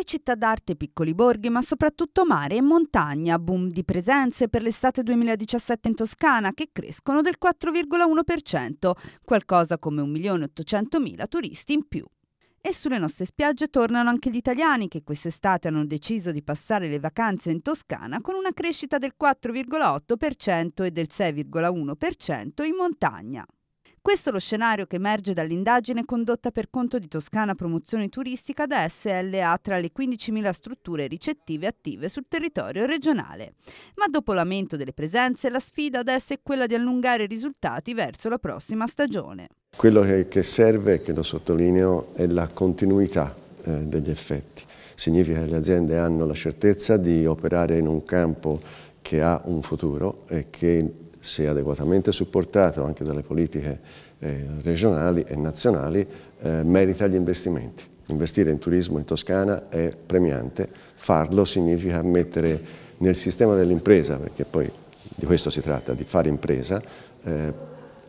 Le città d'arte, piccoli borghi, ma soprattutto mare e montagna, boom di presenze per l'estate 2017 in Toscana che crescono del 4,1%, qualcosa come 1.800.000 turisti in più. E sulle nostre spiagge tornano anche gli italiani che quest'estate hanno deciso di passare le vacanze in Toscana con una crescita del 4,8% e del 6,1% in montagna. Questo è lo scenario che emerge dall'indagine condotta per conto di Toscana Promozione Turistica da SLA tra le 15.000 strutture ricettive attive sul territorio regionale. Ma dopo l'aumento delle presenze, la sfida adesso è quella di allungare i risultati verso la prossima stagione. Quello che serve, che lo sottolineo, è la continuità eh, degli effetti. Significa che le aziende hanno la certezza di operare in un campo che ha un futuro e che se adeguatamente supportato anche dalle politiche eh, regionali e nazionali, eh, merita gli investimenti. Investire in turismo in Toscana è premiante, farlo significa mettere nel sistema dell'impresa, perché poi di questo si tratta, di fare impresa, eh,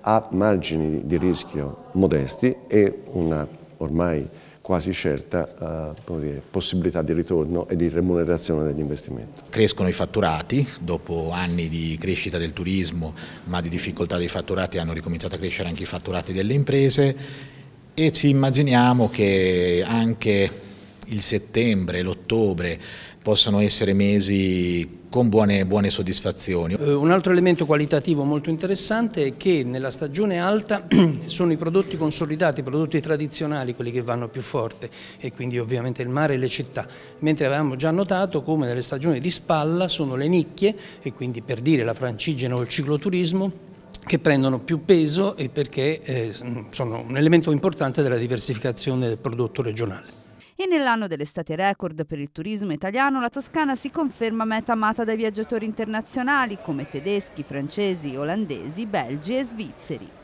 a margini di rischio modesti e una ormai quasi certa eh, possibilità di ritorno e di remunerazione degli investimenti. Crescono i fatturati, dopo anni di crescita del turismo ma di difficoltà dei fatturati hanno ricominciato a crescere anche i fatturati delle imprese e ci immaginiamo che anche il settembre, l'ottobre possano essere mesi con buone, buone soddisfazioni. Eh, un altro elemento qualitativo molto interessante è che nella stagione alta sono i prodotti consolidati, i prodotti tradizionali quelli che vanno più forte e quindi ovviamente il mare e le città, mentre avevamo già notato come nelle stagioni di spalla sono le nicchie e quindi per dire la francigena o il cicloturismo che prendono più peso e perché eh, sono un elemento importante della diversificazione del prodotto regionale. E nell'anno dell'estate record per il turismo italiano la Toscana si conferma meta amata dai viaggiatori internazionali come tedeschi, francesi, olandesi, belgi e svizzeri.